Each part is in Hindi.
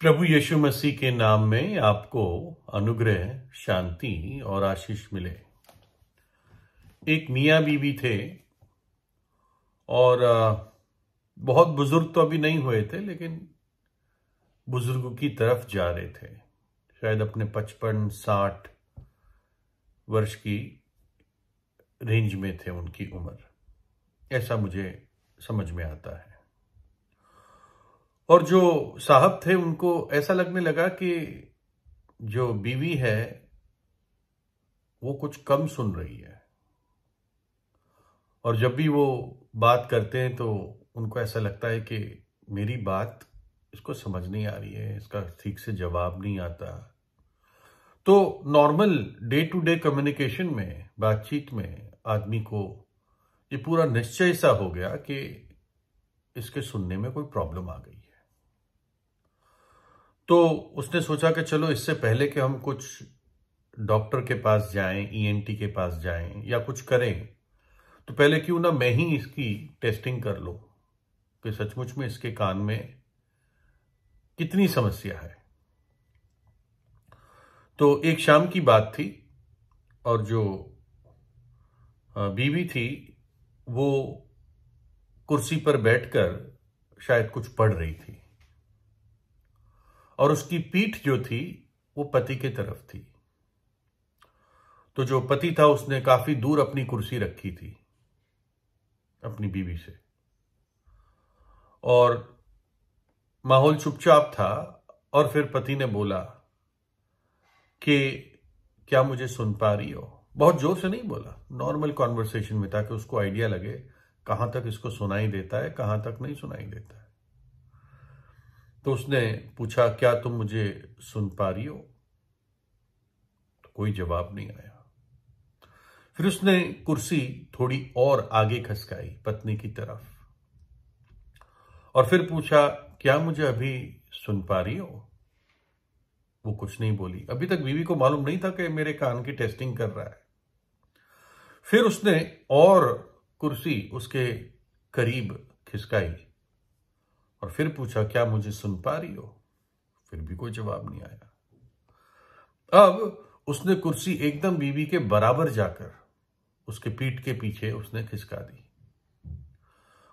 प्रभु यीशु मसीह के नाम में आपको अनुग्रह शांति और आशीष मिले एक मियाँ बीवी थे और बहुत बुजुर्ग तो अभी नहीं हुए थे लेकिन बुजुर्गों की तरफ जा रहे थे शायद अपने पचपन साठ वर्ष की रेंज में थे उनकी उम्र ऐसा मुझे समझ में आता है और जो साहब थे उनको ऐसा लगने लगा कि जो बीवी है वो कुछ कम सुन रही है और जब भी वो बात करते हैं तो उनको ऐसा लगता है कि मेरी बात इसको समझ नहीं आ रही है इसका ठीक से जवाब नहीं आता तो normal day to day communication में बातचीत में आदमी को ये पूरा निश्चय सा हो गया कि इसके सुनने में कोई प्रॉब्लम आ गई तो उसने सोचा कि चलो इससे पहले कि हम कुछ डॉक्टर के पास जाएं ईएनटी e के पास जाएं या कुछ करें तो पहले क्यों ना मैं ही इसकी टेस्टिंग कर लो कि सचमुच में इसके कान में कितनी समस्या है तो एक शाम की बात थी और जो बीवी थी वो कुर्सी पर बैठकर शायद कुछ पढ़ रही थी और उसकी पीठ जो थी वो पति के तरफ थी तो जो पति था उसने काफी दूर अपनी कुर्सी रखी थी अपनी बीवी से और माहौल चुपचाप था और फिर पति ने बोला कि क्या मुझे सुन पा रही हो बहुत जोर से नहीं बोला नॉर्मल कॉन्वर्सेशन में ताकि उसको आइडिया लगे कहां तक इसको सुनाई देता है कहां तक नहीं सुनाई देता है तो उसने पूछा क्या तुम मुझे सुन पा रही हो तो कोई जवाब नहीं आया फिर उसने कुर्सी थोड़ी और आगे खसकाई पत्नी की तरफ और फिर पूछा क्या मुझे अभी सुन पा रही हो वो कुछ नहीं बोली अभी तक बीवी को मालूम नहीं था कि मेरे कान की टेस्टिंग कर रहा है फिर उसने और कुर्सी उसके करीब खिसकाई और फिर पूछा क्या मुझे सुन पा रही हो फिर भी कोई जवाब नहीं आया अब उसने कुर्सी एकदम बीवी के बराबर जाकर उसके पीठ के पीछे उसने खिसका दी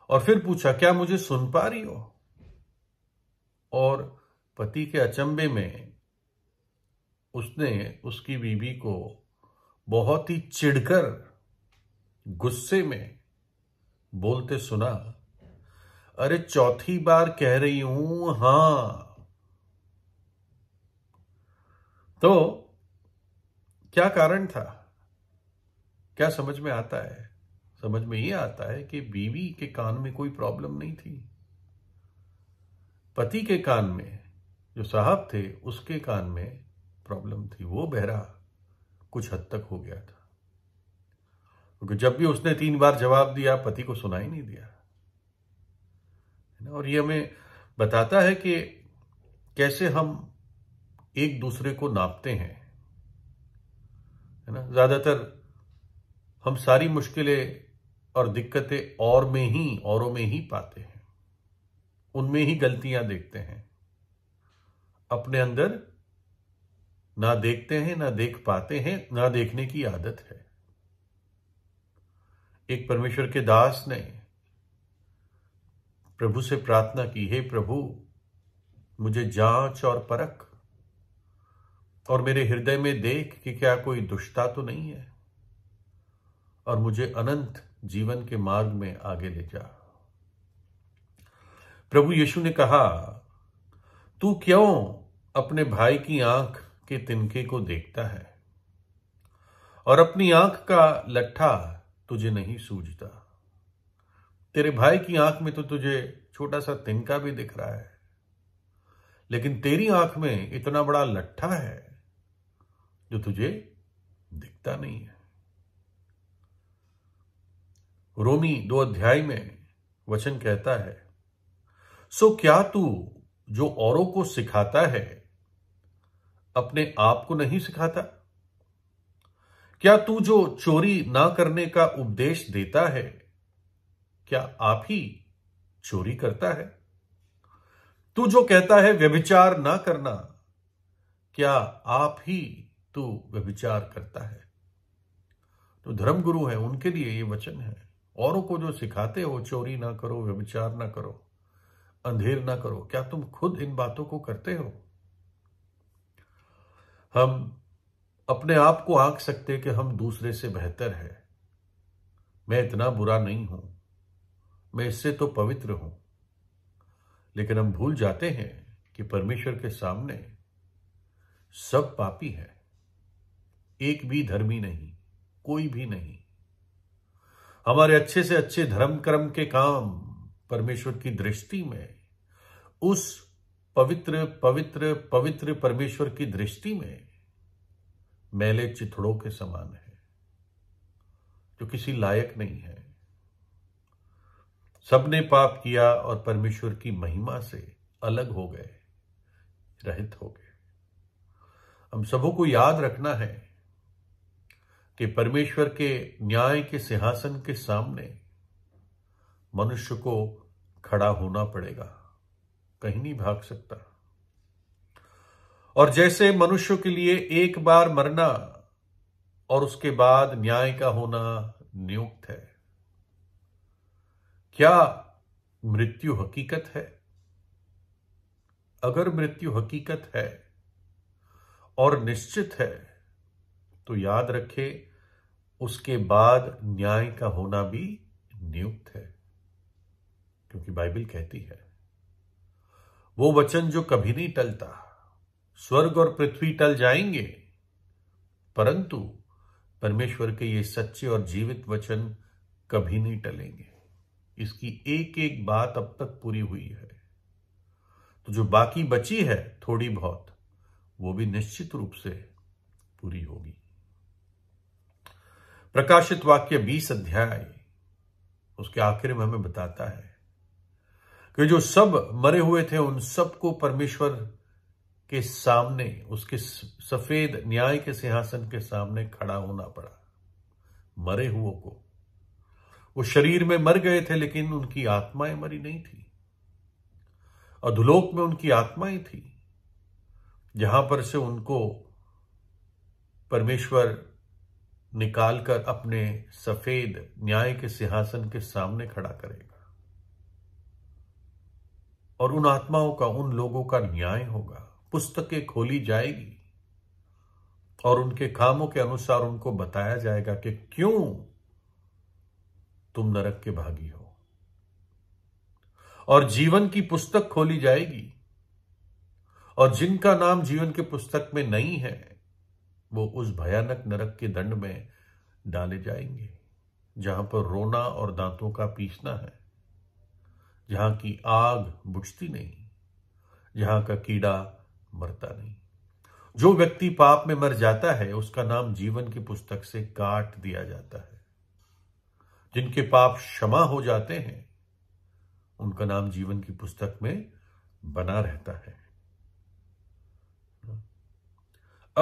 और फिर पूछा क्या मुझे सुन पा रही हो और पति के अचंबे में उसने उसकी बीवी को बहुत ही चिढ़कर गुस्से में बोलते सुना अरे चौथी बार कह रही हूं हां तो क्या कारण था क्या समझ में आता है समझ में ये आता है कि बीवी के कान में कोई प्रॉब्लम नहीं थी पति के कान में जो साहब थे उसके कान में प्रॉब्लम थी वो बहरा कुछ हद तक हो गया था क्योंकि जब भी उसने तीन बार जवाब दिया पति को सुनाई नहीं दिया और ये हमें बताता है कि कैसे हम एक दूसरे को नापते हैं है ना ज्यादातर हम सारी मुश्किलें और दिक्कतें और में ही औरों में ही पाते हैं उनमें ही गलतियां देखते हैं अपने अंदर ना देखते हैं ना देख पाते हैं ना देखने की आदत है एक परमेश्वर के दास ने प्रभु से प्रार्थना की हे प्रभु मुझे जांच और परख और मेरे हृदय में देख कि क्या कोई दुष्टता तो नहीं है और मुझे अनंत जीवन के मार्ग में आगे ले जा प्रभु यीशु ने कहा तू क्यों अपने भाई की आंख के तिनके को देखता है और अपनी आंख का लट्ठा तुझे नहीं सूझता तेरे भाई की आंख में तो तुझे छोटा सा तिनका भी दिख रहा है लेकिन तेरी आंख में इतना बड़ा लट्ठा है जो तुझे दिखता नहीं है रोमी दो अध्याय में वचन कहता है सो क्या तू जो औरों को सिखाता है अपने आप को नहीं सिखाता क्या तू जो चोरी ना करने का उपदेश देता है क्या आप ही चोरी करता है तू जो कहता है व्यभिचार ना करना क्या आप ही तू तो व्यभिचार करता है तो धर्मगुरु है उनके लिए ये वचन है औरों को जो सिखाते हो चोरी ना करो व्यभिचार ना करो अंधेर ना करो क्या तुम खुद इन बातों को करते हो हम अपने आप को आंक सकते कि हम दूसरे से बेहतर है मैं इतना बुरा नहीं हूं मैं इससे तो पवित्र हूं लेकिन हम भूल जाते हैं कि परमेश्वर के सामने सब पापी है एक भी धर्मी नहीं कोई भी नहीं हमारे अच्छे से अच्छे धर्म कर्म के काम परमेश्वर की दृष्टि में उस पवित्र पवित्र पवित्र परमेश्वर की दृष्टि में मैले चिथड़ों के समान है जो किसी लायक नहीं है सबने पाप किया और परमेश्वर की महिमा से अलग हो गए रहित हो गए हम सबों को याद रखना है कि परमेश्वर के न्याय के सिंहासन के सामने मनुष्य को खड़ा होना पड़ेगा कहीं नहीं भाग सकता और जैसे मनुष्य के लिए एक बार मरना और उसके बाद न्याय का होना नियुक्त है क्या मृत्यु हकीकत है अगर मृत्यु हकीकत है और निश्चित है तो याद रखें उसके बाद न्याय का होना भी नियुक्त है क्योंकि बाइबल कहती है वो वचन जो कभी नहीं टलता स्वर्ग और पृथ्वी टल जाएंगे परंतु परमेश्वर के ये सच्चे और जीवित वचन कभी नहीं टलेंगे इसकी एक एक बात अब तक पूरी हुई है तो जो बाकी बची है थोड़ी बहुत वो भी निश्चित रूप से पूरी होगी प्रकाशित वाक्य बीस अध्याय उसके आखिर में हमें बताता है कि जो सब मरे हुए थे उन सबको परमेश्वर के सामने उसके सफेद न्याय के सिंहासन के सामने खड़ा होना पड़ा मरे हुओं को वो शरीर में मर गए थे लेकिन उनकी आत्माएं मरी नहीं थी अधोलोक में उनकी आत्माएं थी जहां पर से उनको परमेश्वर निकालकर अपने सफेद न्याय के सिंहासन के सामने खड़ा करेगा और उन आत्माओं का उन लोगों का न्याय होगा पुस्तकें खोली जाएगी और उनके कामों के अनुसार उनको बताया जाएगा कि क्यों तुम नरक के भागी हो और जीवन की पुस्तक खोली जाएगी और जिनका नाम जीवन के पुस्तक में नहीं है वो उस भयानक नरक के दंड में डाले जाएंगे जहां पर रोना और दांतों का पीसना है जहां की आग बुझती नहीं जहां का कीड़ा मरता नहीं जो व्यक्ति पाप में मर जाता है उसका नाम जीवन की पुस्तक से काट दिया जाता है जिनके पाप क्षमा हो जाते हैं उनका नाम जीवन की पुस्तक में बना रहता है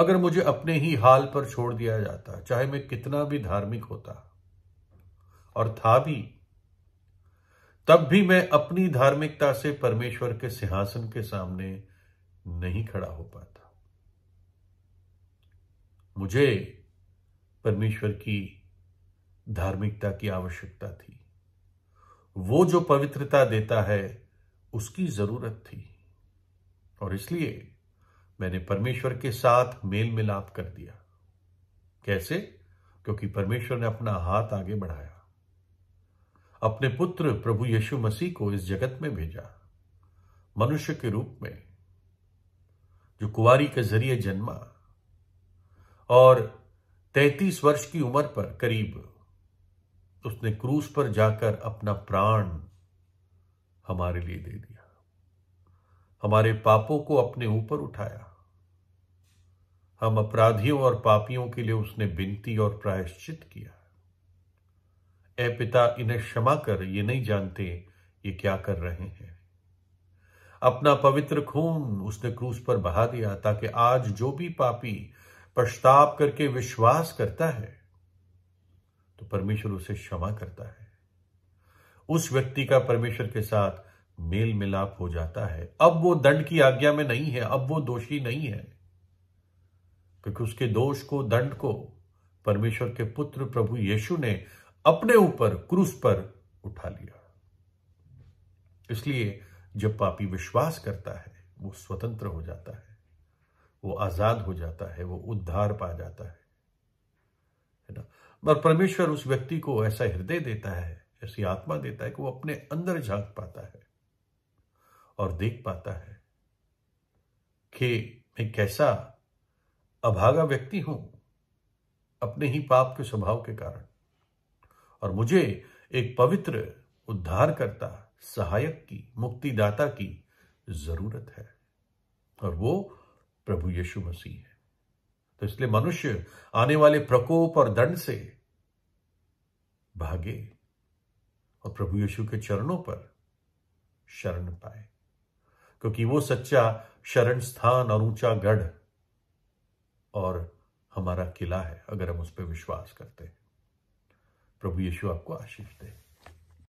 अगर मुझे अपने ही हाल पर छोड़ दिया जाता चाहे मैं कितना भी धार्मिक होता और था भी तब भी मैं अपनी धार्मिकता से परमेश्वर के सिंहासन के सामने नहीं खड़ा हो पाता मुझे परमेश्वर की धार्मिकता की आवश्यकता थी वो जो पवित्रता देता है उसकी जरूरत थी और इसलिए मैंने परमेश्वर के साथ मेल मिलाप कर दिया कैसे क्योंकि परमेश्वर ने अपना हाथ आगे बढ़ाया अपने पुत्र प्रभु यीशु मसीह को इस जगत में भेजा मनुष्य के रूप में जो कुवारी के जरिए जन्मा और तैतीस वर्ष की उम्र पर करीब उसने क्रूस पर जाकर अपना प्राण हमारे लिए दे दिया हमारे पापों को अपने ऊपर उठाया हम अपराधियों और पापियों के लिए उसने विनती और प्रायश्चित किया ए पिता इन्हें क्षमा कर ये नहीं जानते ये क्या कर रहे हैं अपना पवित्र खून उसने क्रूस पर बहा दिया ताकि आज जो भी पापी पश्चाताप करके विश्वास करता है तो परमेश्वर उसे क्षमा करता है उस व्यक्ति का परमेश्वर के साथ मेल मिलाप हो जाता है अब वो दंड की आज्ञा में नहीं है अब वो दोषी नहीं है क्योंकि उसके दोष को दंड को परमेश्वर के पुत्र प्रभु यीशु ने अपने ऊपर क्रूस पर उठा लिया इसलिए जब पापी विश्वास करता है वो स्वतंत्र हो जाता है वो आजाद हो जाता है वो उद्धार पा जाता है है ना और परमेश्वर उस व्यक्ति को ऐसा हृदय देता है ऐसी आत्मा देता है कि वो अपने अंदर झांक पाता है और देख पाता है कि मैं कैसा अभागा व्यक्ति हूं अपने ही पाप के स्वभाव के कारण और मुझे एक पवित्र उद्धारकर्ता सहायक की मुक्तिदाता की जरूरत है और वो प्रभु यीशु मसीह है तो इसलिए मनुष्य आने वाले प्रकोप और दंड से भागे और प्रभु यीशु के चरणों पर शरण पाए क्योंकि वो सच्चा शरण स्थान और ऊंचा गढ़ और हमारा किला है अगर हम उस पर विश्वास करते हैं प्रभु यीशु आपको आशीष दे